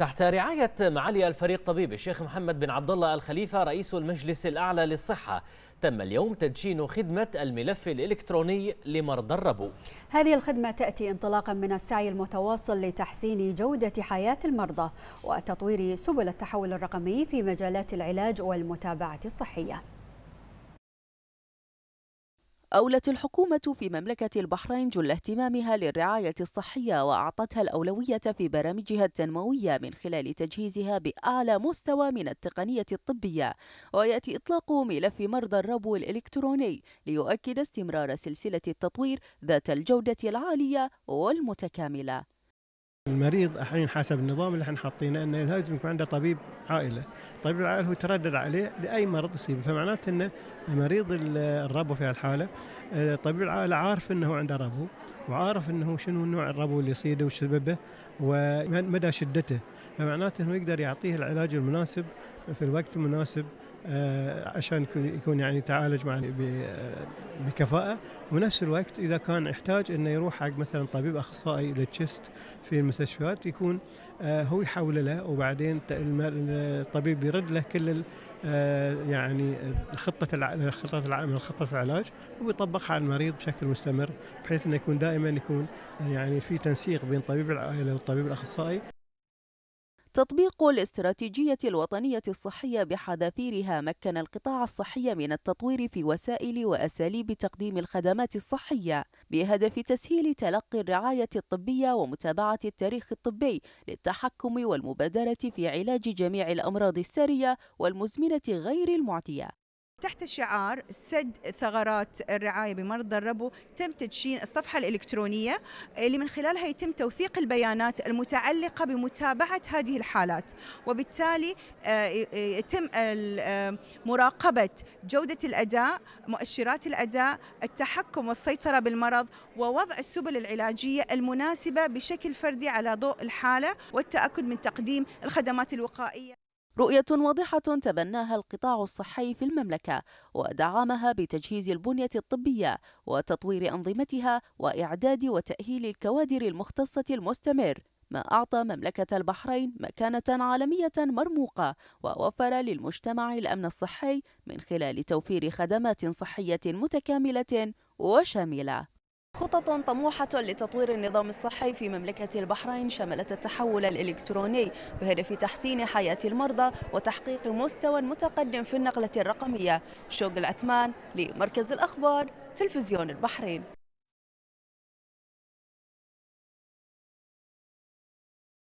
تحت رعاية معالي الفريق طبيب الشيخ محمد بن عبد الله الخليفة رئيس المجلس الأعلى للصحة تم اليوم تدشين خدمة الملف الإلكتروني لمرضى الربو هذه الخدمة تأتي انطلاقا من السعي المتواصل لتحسين جودة حياة المرضى وتطوير سبل التحول الرقمي في مجالات العلاج والمتابعة الصحية أولت الحكومة في مملكة البحرين جل اهتمامها للرعاية الصحية وأعطتها الأولوية في برامجها التنموية من خلال تجهيزها بأعلى مستوى من التقنية الطبية ويأتي إطلاق ملف مرضى الربو الإلكتروني ليؤكد استمرار سلسلة التطوير ذات الجودة العالية والمتكاملة المريض الحين حسب النظام اللي احنا حاطينه انه لازم يكون عنده طبيب عائله، طبيب العائله هو تردد عليه لاي مرض يصيبه، فمعناته انه مريض الربو في هالحاله آه، طبيب العائله عارف انه عنده ربو وعارف انه شنو نوع الربو اللي يصيده وش سببه ومدى شدته، فمعناته انه يقدر يعطيه العلاج المناسب في الوقت المناسب آه، عشان يكون يعني يتعالج مع بكفاءه ونفس الوقت اذا كان يحتاج انه يروح حق مثلا طبيب اخصائي للتشست في المستشفيات يكون آه، هو يحول له وبعدين الطبيب يرد له كل آه، يعني خطه خطه العمل خطه العلاج ويطبقها على المريض بشكل مستمر بحيث انه يكون دائما يكون يعني في تنسيق بين طبيب العائله والطبيب الاخصائي تطبيق الاستراتيجية الوطنية الصحية بحذافيرها مكن القطاع الصحي من التطوير في وسائل وأساليب تقديم الخدمات الصحية بهدف تسهيل تلقي الرعاية الطبية ومتابعة التاريخ الطبي للتحكم والمبادرة في علاج جميع الأمراض السارية والمزمنة غير المعتية تحت شعار سد ثغرات الرعايه بمرضى الربو تم تدشين الصفحه الالكترونيه اللي من خلالها يتم توثيق البيانات المتعلقه بمتابعه هذه الحالات وبالتالي آه، يتم آه، مراقبه جوده الاداء مؤشرات الاداء التحكم والسيطره بالمرض ووضع السبل العلاجيه المناسبه بشكل فردي على ضوء الحاله والتاكد من تقديم الخدمات الوقائيه رؤية واضحة تبناها القطاع الصحي في المملكة ودعمها بتجهيز البنية الطبية وتطوير أنظمتها وإعداد وتأهيل الكوادر المختصة المستمر ما أعطى مملكة البحرين مكانة عالمية مرموقة ووفر للمجتمع الأمن الصحي من خلال توفير خدمات صحية متكاملة وشاملة خطط طموحة لتطوير النظام الصحي في مملكة البحرين شملت التحول الإلكتروني بهدف تحسين حياة المرضى وتحقيق مستوى متقدم في النقلة الرقمية شوق العثمان لمركز الأخبار تلفزيون البحرين